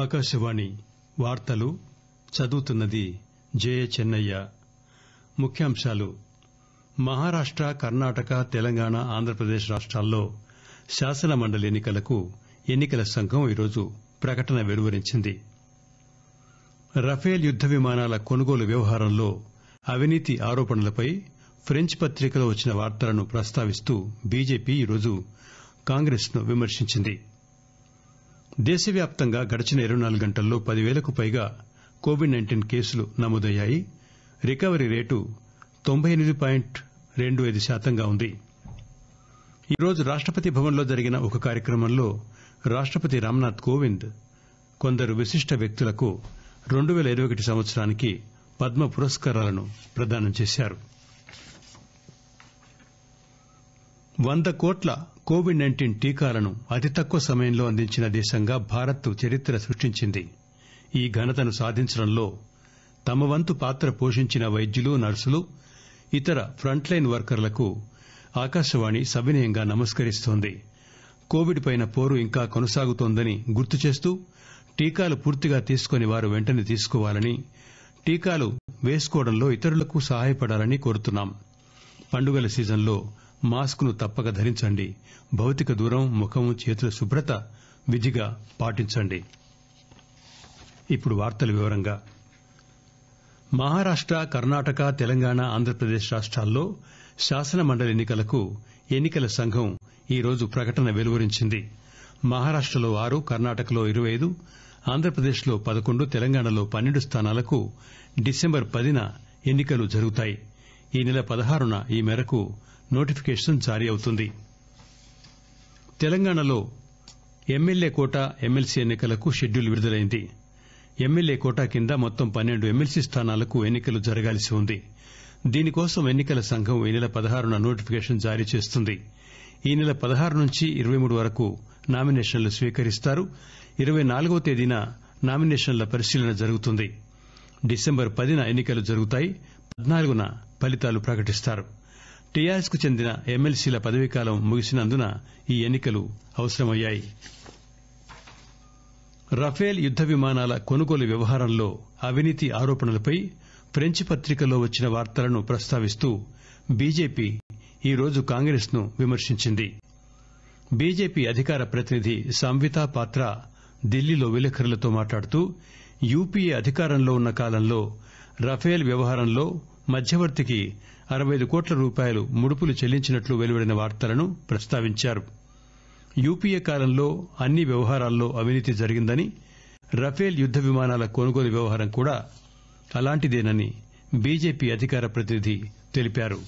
ఆకాశవాణి వార్తలు చదువుతున్నది చెన్నయ్య ముఖ్యాంశాలు మహారాష్ట కర్ణాటక తెలంగాణ ఆంధ్రప్రదేశ్ రాష్టాల్లో శాసనమండలి ఎన్నికలకు ఎన్నికల సంఘం ఈరోజు ప్రకటన వెలువరించింది రఫేల్ యుద్ద విమానాల కొనుగోలు వ్యవహారంలో అవినీతి ఆరోపణలపై ఫ్రెంచ్ పత్రికలో వచ్చిన వార్తలను ప్రస్తావిస్తూ బీజేపీ ఈరోజు కాంగ్రెస్ ను విమర్శించింది దేశవ్యాప్తంగా గడచిన ఇరవై నాలుగు గంటల్లో పదివేలకు పైగా కోవిడ్ నైన్టీన్ కేసులు నమోదయ్యాయి రికవరీ రేటు తొంభై ఎనిమిది పాయింట్ రెండు ఐదు శాతంగా ఉంది ఈరోజు రాష్టపతి భవన్లో జరిగిన ఒక కార్యక్రమంలో రాష్టపతి రామ్నాథ్ కోవింద్ కొందరు విశిష్ట వ్యక్తులకు రెండు పేల ఇరవై ఒకటి సంవత్సరానికి పద్మ పురస్కారాలను ప్రదానం చేశారు వంద కోట్ల కోవిడ్ నైంటీన్ టీకాలను అతి తక్కువ సమయంలో అందించిన దేశంగా భారత్ చరిత్ర సృష్టించింది ఈ ఘనతను సాధించడంలో తమ వంతు పాత్ర పోషించిన వైద్యులు నర్సులు ఇతర ఫ్రంట్లైన్ లైన్ వర్కర్లకు ఆకాశవాణి సవినయంగా నమస్కరిస్తోంది కోవిడ్ పైన పోరు ఇంకా కొనసాగుతోందని గుర్తు చేస్తూ టీకాలు పూర్తిగా తీసుకుని వారు వెంటనే తీసుకోవాలని టీకాలు వేసుకోవడంలో ఇతరులకు సహాయపడాలని కోరుతున్నాం పండుగల సీజన్లో మాస్క్ను తప్పక ధరించండి భౌతిక దూరం ముఖం చేతుల శుభ్రత విధిగా పాటించండి మహారాష్ట కర్ణాటక తెలంగాణ ఆంధ్రప్రదేశ్ రాష్టాల్లో శాసనమండలి మండలి ఎన్నికలకు ఎన్నికల సంఘం సంఘం ఈరోజు ప్రకటన వెలువరించింది మహారాష్టలో ఆరు కర్ణాటకలో ఇరవై ఐదు ఆంధ్రప్రదేశ్లో పదకొండు తెలంగాణలో పన్నెండు స్థానాలకు డిసెంబర్ పదిన ఎన్నికలు జరుగుతాయి ఈ నెల పదహారున ఈ మేరకు నోటిఫికేషన్ జారీ అవుతుంది తెలంగాణలో ఎమ్మెల్యే కోటా ఎమ్మెల్సీ ఎన్నికలకు షెడ్యూల్ విడుదలైంది ఎమ్మెల్యే కోటా కింద మొత్తం పన్నెండు ఎమ్మెల్సీ స్థానాలకు ఎన్నికలు జరగాల్సి ఉంది దీనికోసం ఎన్నికల సంఘం ఈ నెల పదహారున నోటిఫికేషన్ జారీ చేస్తుంది ఈ నెల పదహారు నుంచి ఇరవై మూడు వరకు నామినేషన్లు స్వీకరిస్తారు ఇరవై నాలుగవ తేదీన నామినేషన్ల పరిశీలన జరుగుతుంది డిసెంబర్ పదిన ఎన్నికలు జరుగుతాయి పద్నాలుగున ఫలితాలు ప్రకటిస్తారు టీఆర్ఎస్ కు చెందిన ఎమ్మెల్సీల పదవీకాలం ముగిసినందున ఈ ఎన్నికలు అవసరమయ్యాయి రఫేల్ యుద్ద విమానాల కొనుగోలు వ్యవహారంలో అవినీతి ఆరోపణలపై ఫ్రెంచ్ పత్రికల్లో వచ్చిన వార్తలను ప్రస్తావిస్తూ బీజేపీ ఈరోజు కాంగ్రెస్ ను విమర్శించింది బీజేపీ అధికార ప్రతినిధి సంవితా పాత్ర ఢిల్లీలో విలేకరులతో మాట్లాడుతూ యూపీఏ అధికారంలో ఉన్న కాలంలో రఫేల్ వ్యవహారంలో మధ్యవర్తికి అరవై ఐదు కోట్ల రూపాయలు ముడుపులు చెల్లించినట్లు వెలువడిన వార్తలను ప్రస్తావించారు యూపీఏ కాలంలో అన్ని వ్యవహారాల్లో అవినీతి జరిగిందని రఫేల్ యుద్ద విమానాల కొనుగోలు వ్యవహారం కూడా అలాంటిదేనని బీజేపీ అధికార ప్రతినిధి తెలిపారు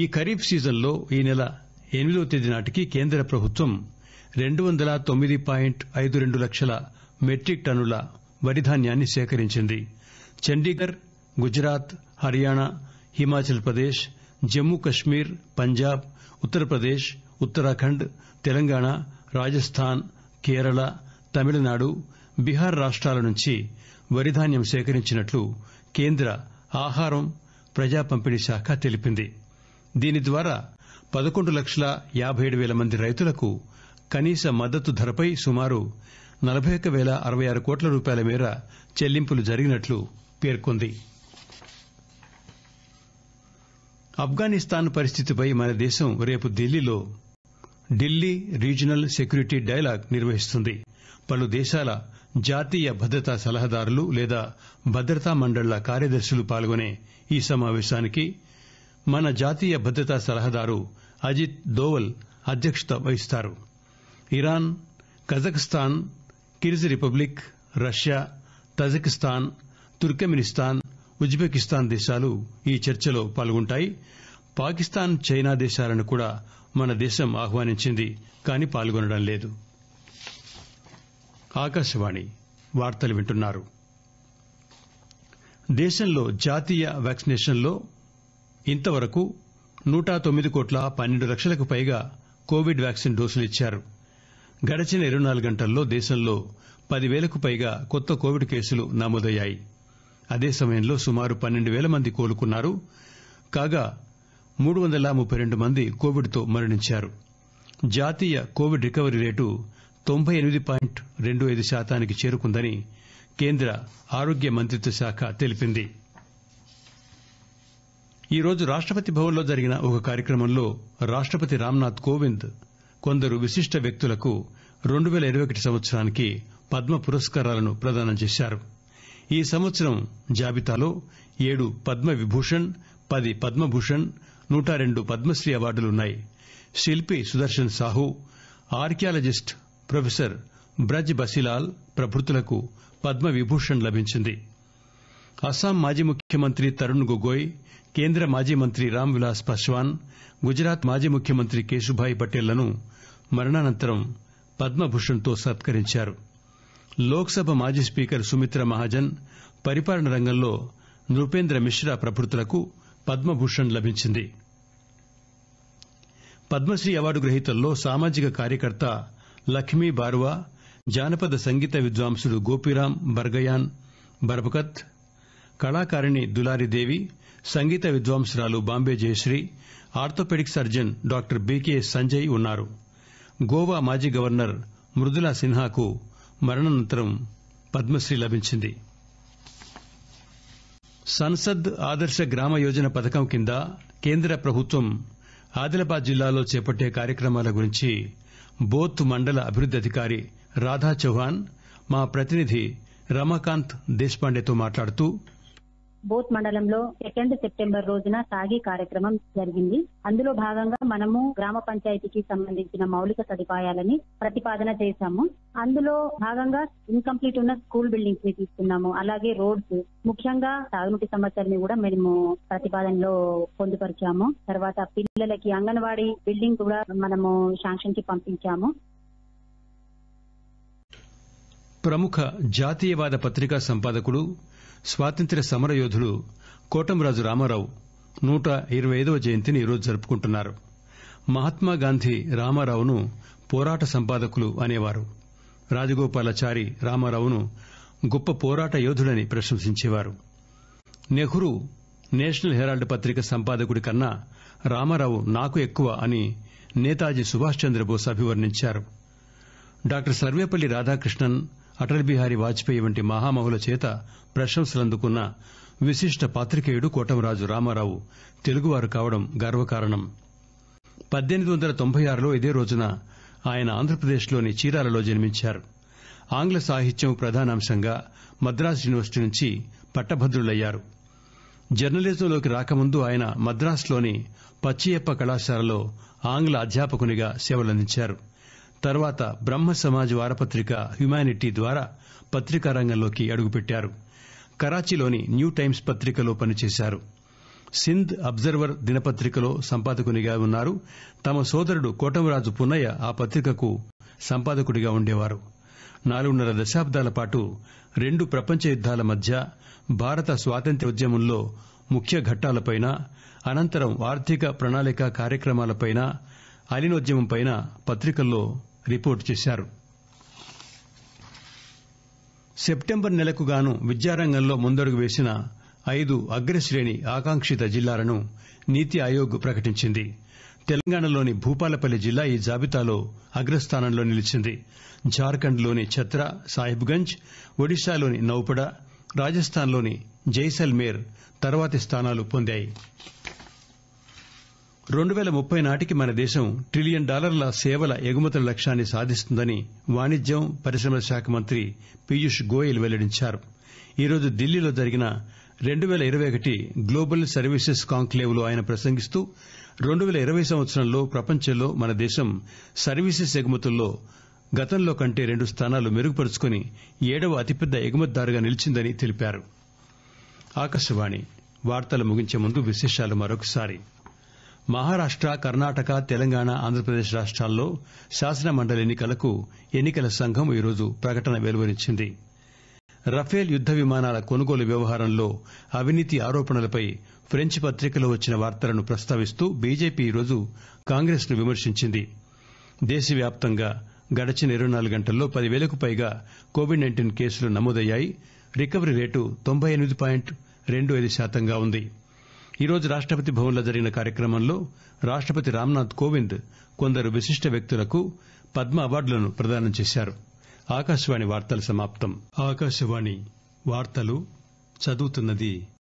ఈ ఖరీఫ్ సీజన్లో ఈ నెల ఎనిమిదో తేదీ నాటికి కేంద్ర ప్రభుత్వం రెండు వందల తొమ్మిది పాయింట్ ఐదు రెండు లక్షల మెట్రిక్ టన్నుల వరిధాన్యాన్ని సేకరించింది చండీగఢ్ గుజరాత్ హర్యానా హిమాచల్ ప్రదేశ్ జమ్మూ కశ్మీర్ పంజాబ్ ఉత్తరప్రదేశ్ ఉత్తరాఖండ్ తెలంగాణ రాజస్థాన్ కేరళ తమిళనాడు బీహార్ రాష్టాల నుంచి వరి ధాన్యం సేకరించినట్లు కేంద్ర ఆహారం ప్రజా పంపిణీ శాఖ తెలిపింది దీని ద్వారా పదకొండు లక్షల యాబై ఏడు పేల మంది రైతులకు కనీస మద్దతు ధరపై సుమారు నలబై ఒక్క పేల అరవై ఆరు కోట్ల రూపాయల మేర చెల్లింపులు జరిగినట్లు పేర్కొంది ఆఫ్ఘనిస్తాన్ పరిస్థితిపై మన దేశం రేపు ఢిల్లీలో ఢిల్లీ రీజినల్ సెక్యూరిటీ డైలాగ్ నిర్వహిస్తుంది పలు దేశాల జాతీయ భద్రతా సలహాదారులు లేదా భద్రతా మండళ్ల కార్యదర్శులు పాల్గొనే ఈ సమావేశానికి మన జాతీయ భద్రతా సలహాదారు అజిత్ దోవల్ అధ్యక్షత వహిస్తారు Iran Kazakhstan Kyrgyz Republic Russia Tajikistan Turkmenistan Uzbekistan దేశాలు ఈ చర్చలో పాల్గొంటాయి పాకిస్తాన్ చైనా దేశాలను కూడా మన దేశం ఆహ్వానించింది కానీ పాల్గొనడం లేదు ఆకాశవాణి వార్తలు వింటున్నారు దేశంలో జాతీయ వ్యాక్సినేషన్లో ఇంతవరకు నూట తొమ్మిది కోట్ల పన్నెండు లక్షలకు పైగా కోవిడ్ వ్యాక్సిన్ డోసులు ఇచ్చారు గడచిన ఇరవై నాలుగు గంటల్లో దేశంలో పదివేలకు పైగా కొత్త కోవిడ్ కేసులు నమోదయ్యాయి అదే సమయంలో సుమారు పన్నెండు పేల మంది కోలుకున్నారు కాగా మూడు వందల ముప్పై రెండు మంది కోవిడ్ తో మరణించారు జాతీయ కోవిడ్ రికవరీ రేటు తొంభై ఎనిమిది పాయింట్ రెండు ఐదు శాతానికి చేరుకుందని కేంద్ర ఆరోగ్య మంత్రిత్వ శాఖ తెలిపింది ఈరోజు రాష్టపతి భవన్ లో జరిగిన ఒక కార్యక్రమంలో రాష్టపతి రామ్నాథ్ కోవింద్ కొందరు విశిష్ట వ్యక్తులకు రెండు పేల ఇరవై ఒకటి సంవత్సరానికి పద్మ పురస్కారాలను ప్రదానం చేశారు ఈ సంవత్సరం జాబితాలో ఏడు పద్మ విభూషణ్ పది పద్మభూషణ్ నూట రెండు పద్మశ్రీ అవార్డులున్నాయి శిల్పి సుదర్శన్ సాహు ఆర్కియాలజిస్ట్ ప్రొఫెసర్ బ్రజ్ బసిలాల్ పద్మ విభూషణ్ లభించింది అస్సాం మాజీ ముఖ్యమంత్రి తరుణ్ గొగోయ్ కేంద్ర మాజీ మంత్రి రామ్ విలాస్ పశ్వాన్ గుజరాత్ మాజీ ముఖ్యమంత్రి కేశుభాయ్ పటేళ్లను మరణానంతరం పద్మభూషణ్తో సత్కరించారు లోక్సభ మాజీ స్పీకర్ సుమిత్ర మహాజన్ పరిపాలన రంగంలో నృపేంద్ర మిశ్రా ప్రభృతులకు పద్మభూషణ్ లభించింది పద్మశ్రీ అవార్డు గ్రహీతల్లో సామాజిక కార్యకర్త లక్ష్మీ బారువా జానపద సంగీత విద్వాంసుడు గోపిరాం బర్గయాన్ బర్బకత్ కళాకారిణి దులారీదేవి సంగీత విద్వాంసురాలు Bombay Jayashri orthopaedic surgeon doctor BK Sanjay ఉన్నారు గోవా మాజీ గవర్నర్ మృదులా సిన్హాకు మరణానంతరం పద్మశ్రీ లభించింది సంసద్ ఆదర్శ గ్రామ యోజన పథకం కింద కేంద్ర ప్రభుత్వం ఆదిలాబాద్ జిల్లాలో చేపట్టే కార్యక్రమాల గురించి బోత్ మండల అభివృద్ది అధికారి రాధా చౌహాన్ మా ప్రతినిధి రమాకాంత్ దేశ్పాండేతో మాట్లాడుతూ బోత్ మండలంలో సెకండ్ సెప్టెంబర్ రోజున సాగి కార్యక్రమం జరిగింది అందులో భాగంగా మనము గ్రామ పంచాయతీకి సంబంధించిన మౌలిక సదుపాయాలని ప్రతిపాదన చేశాము అందులో భాగంగా ఇన్కంప్లీట్ ఉన్న స్కూల్ బిల్డింగ్స్ ని తీసుకున్నాము అలాగే రోడ్స్ ముఖ్యంగా తాగునీటి సమస్యల్ని కూడా మేము ప్రతిపాదనలో పొందుపరిచాము తర్వాత పిల్లలకి అంగన్వాడీ బిల్డింగ్ కూడా మనము శాంక్షన్ కి పంపించాము ప్రముఖ జాతీయవాద పత్రికా సంపాదకుడు స్వాతంత్ర్య సమరయోధుడు కోటంరాజు రామారావు నూట ఇరవై ఐదవ జయంతిని ఈరోజు జరుపుకుంటున్నారు మహాత్మాగాంధీ రామారావును పోరాట సంపాదకులు అనేవారు రాజగోపాలాచారి రామారావును గొప్ప పోరాట యోధుడని ప్రశంసించేవారు నెహ్రూ నేషనల్ హెరాల్డ్ పత్రిక సంపాదకుడి కన్నా రామారావు నాకు ఎక్కువ అని నేతాజీ సుభాష్ చంద్రబోస్ అభివర్ణించారు డాక్టర్ సర్వేపల్లి రాధాకృష్ణన్ అటల్ బిహారీ వాజ్పేయి వంటి మహామహుల చేత ప్రశంసలందుకున్న విశిష్ట పాత్రికేయుడు కోటమరాజు రామారావు తెలుగువారు కావడం గర్వకారణం పద్దెనిమిది వందల తొంభై ఆరులో ఇదే రోజున ఆయన ఆంధ్రప్రదేశ్ లోని చీరాలలో జన్మించారు ఆంగ్ల సాహిత్యం ప్రధానాంశంగా మద్రాసు యూనివర్సిటీ నుంచి పట్టభద్రులయ్యారు జర్నలిజంలోకి రాకముందు ఆయన మద్రాసులోని పచ్చియప్ప కళాశాలలో ఆంగ్ల అధ్యాపకునిగా సేవలందించారు తర్వాత బ్రహ్మ సమాజ్ వారపత్రిక హ్యుమానిటీ ద్వారా పత్రికా రంగంలోకి అడుగుపెట్టారు కరాచీలోని న్యూ టైమ్స్ పత్రికలో పనిచేశారు సింధ్ అబ్జర్వర్ దినపత్రికలో సంపాదకునిగా ఉన్నారు తమ సోదరుడు కోటమరాజు పున్నయ్య ఆ పత్రికకు సంపాదకుడిగా ఉండేవారు నాలుగున్నర దశాబ్దాల పాటు రెండు ప్రపంచ యుద్దాల మధ్య భారత ఉద్యమంలో ముఖ్య ఘట్టాలపైన అనంతరం ఆర్థిక ప్రణాళిక కార్యక్రమాలపైన అలినోద్యమంపైన పత్రికల్లో రిపోర్టు చేశారు సెప్టెంబర్ నెలకు గాను విద్యారంగంలో ముందడుగు వేసిన ఐదు అగ్రశ్రేణి ఆకాంక్షిత జిల్లాలను నీతి ఆయోగ్ ప్రకటించింది తెలంగాణలోని భూపాలపల్లి జిల్లా ఈ జాబితాలో అగ్రస్థానంలో నిలిచింది జార్ఖండ్ లోని ఛత్రా సాహిబ్గంజ్ ఒడిశాలోని నౌపడ రాజస్థాన్లోని జైసల్మేర్ తర్వాతి స్థానాలు పొందాయి రెండు పేల ముప్పై నాటికి మన దేశం ట్రిలియన్ డాలర్ల సేవల ఎగుమతుల లక్ష్యాన్ని సాధిస్తుందని వాణిజ్యం పరిశ్రమల శాఖ మంత్రి పీయూష్ గోయల్ పెల్లడించారు ఈరోజు ఢిల్లీలో జరిగిన రెండు పేల ఇరవై ఒకటి గ్లోబల్ సర్వీసెస్ కాంక్లేవ్ లో ఆయన ప్రసంగిస్తూ రెండు పేల ఇరవై సంవత్సరంలో ప్రపంచంలో మన దేశం సర్వీసెస్ ఎగుమతుల్లో గతంలో కంటే రెండు స్థానాలు మెరుగుపరుచుకుని ఏడవ అతిపెద్ద ఎగుమతిదారుగా నిలిచిందని తెలిపారు మహారాష్ట కర్ణాటక తెలంగాణ ఆంధ్రప్రదేశ్ రాష్టాల్లో శాసనమండలి మండలి ఎన్నికలకు ఎన్నికల సంఘం సంఘం ఈరోజు ప్రకటన వెలువరించింది రఫేల్ యుద్ద విమానాల కొనుగోలు వ్యవహారంలో అవినీతి ఆరోపణలపై ఫ్రెంచ్ పత్రికలో వచ్చిన వార్తలను ప్రస్తావిస్తూ బీజేపీ ఈరోజు కాంగ్రెస్ ను విమర్శించింది దేశవ్యాప్తంగా గడచిన ఇరవై నాలుగు గంటల్లో పదివేలకు పైగా కోవిడ్ నైన్టీన్ కేసులు నమోదయ్యాయి రికవరీ రేటు తొంభై ఎనిమిది పాయింట్ రెండు ఐదు శాతంగా ఉంది ఈరోజు రాష్టపతి భవన్ లో జరిగిన కార్యక్రమంలో రాష్టపతి రామ్ నాథ్ కోవింద్ కొందరు విశిష్ట వ్యక్తులకు పద్మ అవార్డులను ప్రదానం చేశారు